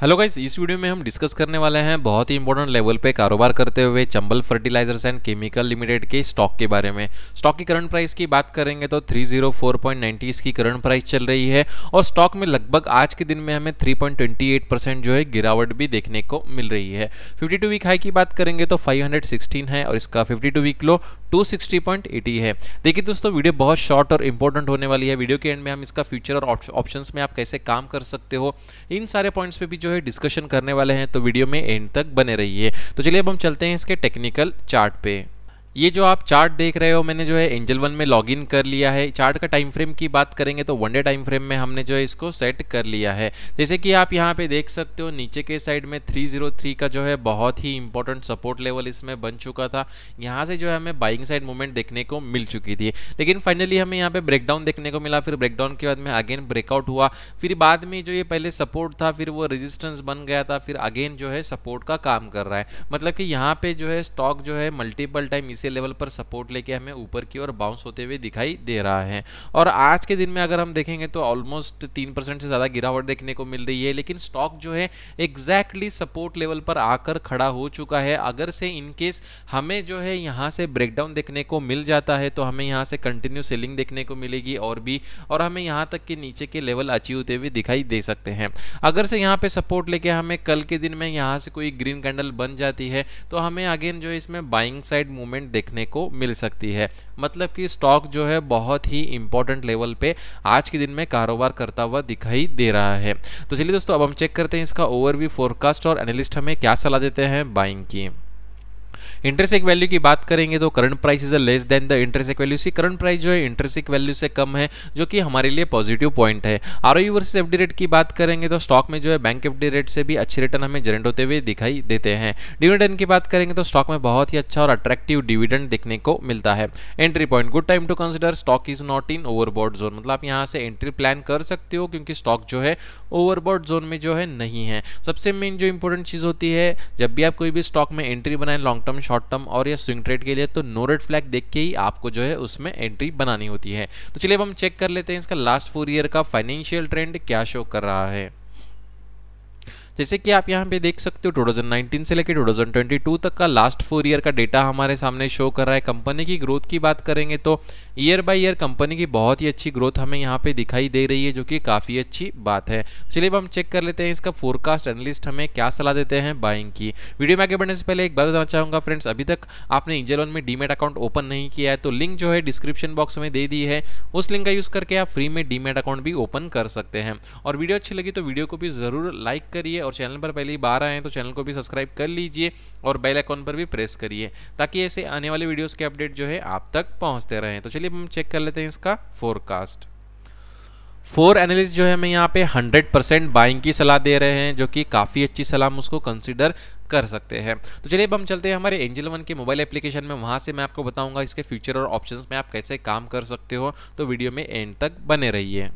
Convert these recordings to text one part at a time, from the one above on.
hello guys इस video में हम डिस्कस करने वाले हैं बहुत ही इंपॉर्टेंट लेवल पे कारोबार करते हुए Chambal fertilizers and chemical limited के स्टॉक के बारे में स्टॉक की करंट प्राइस की बात करेंगे तो 304.90 इसकी करंट प्राइस चल रही है और स्टॉक में लगभग आज के दिन में हमें 3.28 परसेंट जो है गिरावट भी देखने को मिल रही है फिफ्टी वीक हाई की बात करेंगे तो फाइव है और इसका फिफ्टी वीक लो 260.80 है देखिए दोस्तों वीडियो बहुत शॉर्ट और इंपॉर्टेंट होने वाली है वीडियो के एंड में हम इसका फ्यूचर और ऑप्शन में आप कैसे काम कर सकते हो इन सारे पॉइंट्स पे भी जो है डिस्कशन करने वाले हैं तो वीडियो में एंड तक बने रहिए तो चलिए अब हम चलते हैं इसके टेक्निकल चार्ट पे ये जो आप चार्ट देख रहे हो मैंने जो है एंजल वन में लॉगिन कर लिया है चार्ट का टाइम फ्रेम की बात करेंगे तो वनडे टाइम फ्रेम में हमने जो है इसको सेट कर लिया है जैसे कि आप यहाँ पे देख सकते हो नीचे के साइड में 303 का जो है बहुत ही इंपॉर्टेंट सपोर्ट लेवल इसमें बन चुका था यहाँ से जो है हमें बाइंग साइड मूवमेंट देखने को मिल चुकी थी लेकिन फाइनली हमें यहाँ पे ब्रेकडाउन देखने को मिला फिर ब्रेकडाउन के बाद में अगेन ब्रेकआउट हुआ फिर बाद में जो ये पहले सपोर्ट था फिर वो रेजिस्टेंस बन गया था फिर अगेन जो है सपोर्ट का काम कर रहा है मतलब कि यहाँ पे जो है स्टॉक जो है मल्टीपल टाइम इसे से लेवल पर सपोर्ट लेके हमें ऊपर की ओर बाउंस होते हुए दिखाई दे रहा है और आज के दिन में अगर हम देखेंगे तो ऑलमोस्ट तीन परसेंट से ज़्यादा गिरावट देखने को मिल रही है लेकिन स्टॉक जो है एग्जैक्टली exactly सपोर्ट लेवल पर आकर खड़ा हो चुका है अगर से इनकेस हमें जो है यहाँ से ब्रेकडाउन देखने को मिल जाता है तो हमें यहाँ से कंटिन्यू सेलिंग देखने को मिलेगी और भी और हमें यहाँ तक के नीचे के लेवल अचीव होते हुए दिखाई दे सकते हैं अगर से यहाँ पे सपोर्ट लेके हमें कल के दिन में यहाँ से कोई ग्रीन कैंडल बन जाती है तो हमें अगेन जो है इसमें बाइंग साइड मूवमेंट देखने को मिल सकती है मतलब कि स्टॉक जो है बहुत ही इंपॉर्टेंट लेवल पे आज के दिन में कारोबार करता हुआ दिखाई दे रहा है तो चलिए दोस्तों अब हम चेक करते हैं इसका ओवरव्यू फोरकास्ट और एनालिस्ट हमें क्या सलाह देते हैं बाइंग की इंटरेस्ट वैल्यू की बात करेंगे तो current price is less than the interest value see current price जो है इंटरेस्टिक वैल्यू से कम है जो कि हमारे लिए पॉजिटिव पॉइंट है R O E versus F rate की बात करेंगे तो स्टॉक में जो है बैंक एफ रेट से भी अच्छे रिटर्न हमें जनरेट होते हुए दिखाई देते हैं डिविडेंड की बात करेंगे तो स्टॉक में बहुत ही अच्छा और अट्रैक्टिव डिविडेंड देखने को मिलता है entry point good time to consider stock is not in overbought zone मतलब आप यहाँ से एंट्री प्लान कर सकते हो क्योंकि स्टॉक जो है ओवरबॉड जोन में जो है नहीं है सबसे मेन जो इंपॉर्टेंट चीज़ होती है जब भी आप कोई भी स्टॉक में एंट्री बनाए long term short short term और या स्विंग ट्रेड के लिए तो नो रेड फ्लैग देख के ही आपको जो है उसमें एंट्री बनानी होती है तो चलिए अब हम चेक कर लेते हैं इसका लास्ट फोर ईयर का फाइनेंशियल ट्रेंड क्या शो कर रहा है जैसे कि आप यहाँ पे देख सकते हो 2019 से लेकर 2022 तक का लास्ट फोर ईयर का डेटा हमारे सामने शो कर रहा है कंपनी की ग्रोथ की बात करेंगे तो ईयर बाय ईयर कंपनी की बहुत ही अच्छी ग्रोथ हमें यहाँ पे दिखाई दे रही है जो कि काफ़ी अच्छी बात है चलिए अब हम चेक कर लेते हैं इसका फोरकास्ट एनालिस्ट हमें क्या सलाह देते हैं बाइंग की वीडियो में आगे बढ़ने से पहले एक बात बताना चाहूँगा फ्रेंड्स अभी तक आपने इंजल में डीमेट अकाउंट ओपन नहीं किया है तो लिंक जो है डिस्क्रिप्शन बॉक्स में दे दी है उस लिंक का यूज़ करके आप फ्री में डीमेट अकाउंट भी ओपन कर सकते हैं और वीडियो अच्छी लगी तो वीडियो को भी ज़रूर लाइक करिए और चैनल पर पहली बार आए हैं तो चैनल को भी सब्सक्राइब कर लीजिए और बेल आइकॉन पर भी प्रेस करिए ताकि ऐसे आने वाले वीडियोस के अपडेट जो है आप तक पहुंचते रहें तो चलिए हम चेक कर लेते हैं इसका फोरकास्ट फोर एनालिस्ट जो है हमें यहाँ पे 100 परसेंट बाइंग की सलाह दे रहे हैं जो कि काफ़ी अच्छी सलाह हम उसको कंसिडर कर सकते हैं तो चलिए अब हम चलते हैं हमारे एंजल वन के मोबाइल एप्लीकेशन में वहाँ से मैं आपको बताऊँगा इसके फ्यूचर और ऑप्शंस में आप कैसे काम कर सकते हो तो वीडियो में एंड तक बने रहिए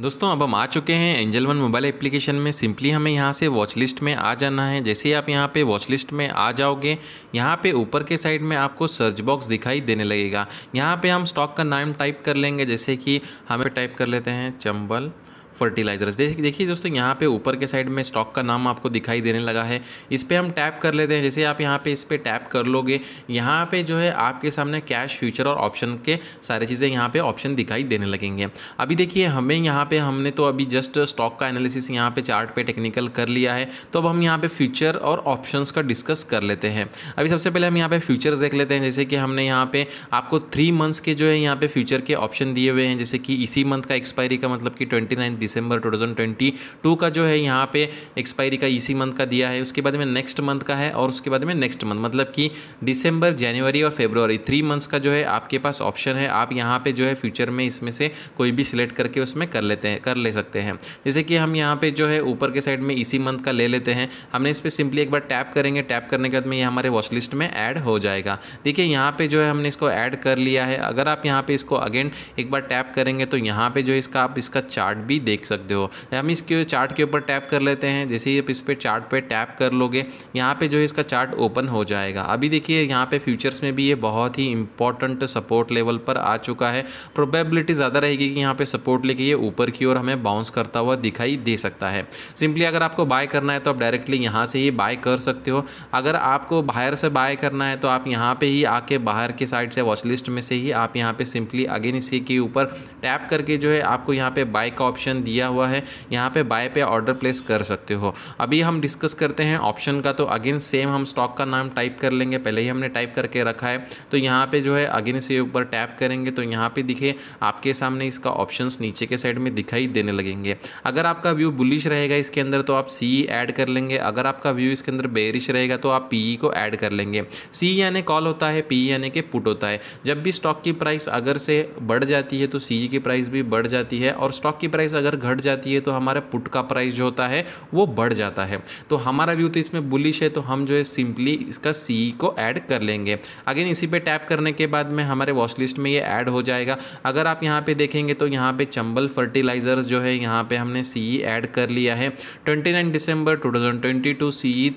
दोस्तों अब हम आ चुके हैं एंजल वन मोबाइल एप्लीकेशन में सिंपली हमें यहाँ से वॉच लिस्ट में आ जाना है जैसे ही आप यहाँ पे वॉच लिस्ट में आ जाओगे यहाँ पे ऊपर के साइड में आपको सर्च बॉक्स दिखाई देने लगेगा यहाँ पे हम स्टॉक का नाम टाइप कर लेंगे जैसे कि हमें टाइप कर लेते हैं चंबल फर्टिलाइजर्स जैसे देखिए दोस्तों यहाँ पे ऊपर के साइड में स्टॉक का नाम आपको दिखाई देने लगा है इस पर हम टैप कर लेते हैं जैसे आप यहाँ पे इस पर टैप कर लोगे यहाँ पे जो है आपके सामने कैश फ्यूचर और ऑप्शन के सारे चीज़ें यहाँ पे ऑप्शन दिखाई देने लगेंगे अभी देखिए हमें यहाँ पे हमने तो अभी जस्ट स्टॉक का एनालिसिस यहाँ पर चार्ट पे टेक्निकल कर लिया है तो अब हम यहाँ पर फ्यूचर और ऑप्शन का डिस्कस कर लेते हैं अभी सबसे पहले हम यहाँ पर फ्यूचर्स देख लेते हैं जैसे कि हमने यहाँ पर आपको थ्री मंथ्स के जो है यहाँ पे फ्यूचर के ऑप्शन दिए हुए हैं जैसे कि इसी मंथ का एक्सपायरी का मतलब कि ट्वेंटी दिसंबर 2022 का जो है यहाँ पे एक्सपायरी का इसी मंथ का दिया है उसके बाद में नेक्स्ट मंथ का है और उसके बाद में नेक्स्ट मंथ मतलब कि दिसंबर जनवरी और फेब्रवरी थ्री मंथ्स का जो है आपके पास ऑप्शन है आप यहाँ पर जो है फ्यूचर में इसमें से कोई भी सिलेक्ट करके उसमें कर लेते हैं कर ले सकते हैं जैसे कि हम यहाँ पर जो है ऊपर के साइड में इसी मंथ का ले लेते हैं हमने इस पर सिंपली एक बार टैप करेंगे टैप करने के बाद में ये हमारे वॉच लिस्ट में ऐड हो जाएगा देखिए यहाँ पे जो है हमने इसको ऐड कर लिया है अगर आप यहाँ पे इसको अगेन एक बार टैप करेंगे तो यहाँ पे जो इसका आप इसका चार्ट भी देख देख सकते हो हम इसके चार्ट के ऊपर टैप कर लेते हैं जैसे ही आप इस पर चार्ट पे टैप कर लोगे यहाँ पे जो है इसका चार्ट ओपन हो जाएगा अभी देखिए यहाँ पे फ्यूचर्स में भी ये बहुत ही इंपॉर्टेंट सपोर्ट लेवल पर आ चुका है प्रोबेबिलिटी ज़्यादा रहेगी कि यहाँ पर सपोर्ट लेके ये ऊपर की ओर हमें बाउंस करता हुआ दिखाई दे सकता है सिंपली अगर आपको बाय करना है तो आप डायरेक्टली यहाँ से ही बाय कर सकते हो अगर आपको बाहर से बाय करना है तो आप यहाँ पर ही आके बाहर के साइड से वॉच लिस्ट में से ही आप यहाँ पर सिंपली अगेन इसी के ऊपर टैप करके जो है आपको यहाँ पे बाय का ऑप्शन दिया हुआ है यहाँ पे बाय पे ऑर्डर प्लेस कर सकते हो अभी हम डिस्कस करते हैं ऑप्शन का तो अगेन सेम हम स्टॉक का नाम टाइप कर लेंगे पहले ही हमने टाइप करके रखा है तो यहाँ पे जो है अगेन से ऊपर टैप करेंगे तो यहाँ पे दिखे आपके सामने इसका ऑप्शन नीचे के साइड में दिखाई देने लगेंगे अगर आपका व्यू बुलिश रहेगा इसके अंदर तो आप सी ऐड e कर लेंगे अगर आपका व्यू इसके अंदर बेरिश रहेगा तो आप पीई e को ऐड कर लेंगे सी यानी कॉल होता है पीई e यानी कि पुट होता है जब भी स्टॉक की प्राइस अगर से बढ़ जाती है तो सी की प्राइस भी बढ़ जाती है और स्टॉक की प्राइस अगर अगर घट जाती है तो हमारा पुट का प्राइस जो होता है वो बढ़ जाता है तो हमारा व्यू तो इसमें बुलिश है तो हम जो है सिंपली इसका सी को ऐड कर लेंगे अगेन इसी पे टैप करने के बाद में हमारे वॉच लिस्ट में ये ऐड हो जाएगा अगर आप यहाँ पे देखेंगे तो यहाँ पे चंबल फर्टिलाइजर्स जो है यहाँ पे हमने सी ऐड कर लिया है 29 दिसंबर 2022 सीई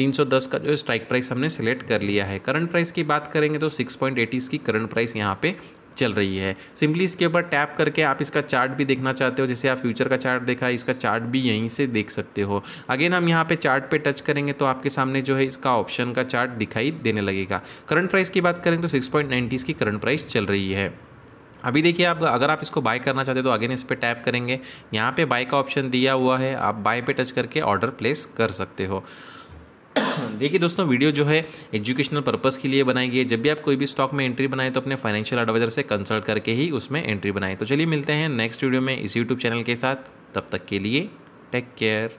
310 का जो स्ट्राइक प्राइस हमने सेलेक्ट कर लिया है करंट प्राइस की बात करेंगे तो 6.80 की करंट प्राइस यहाँ पे चल रही है सिंपली इसके ऊपर टैप करके आप इसका चार्ट भी देखना चाहते हो जैसे आप फ्यूचर का चार्ट देखा है इसका चार्ट भी यहीं से देख सकते हो अगेन हम यहाँ पे चार्ट पे टच करेंगे तो आपके सामने जो है इसका ऑप्शन का चार्ट दिखाई देने लगेगा करंट प्राइस की बात करें तो सिक्स पॉइंट की करंट प्राइस चल रही है अभी देखिए आप अगर आप इसको बाय करना चाहते हो तो अगेन इस पर टैप करेंगे यहाँ पे बाय का ऑप्शन दिया हुआ है आप बाय पे टच करके ऑर्डर प्लेस कर सकते हो हाँ, देखिए दोस्तों वीडियो जो है एजुकेशनल पर्पज़ के लिए बनाई गई है जब भी आप कोई भी स्टॉक में एंट्री बनाएं तो अपने फाइनेंशियल एडवाइजर से कंसल्ट करके ही उसमें एंट्री बनाएं तो चलिए मिलते हैं नेक्स्ट वीडियो में इस यूट्यूब चैनल के साथ तब तक के लिए टेक केयर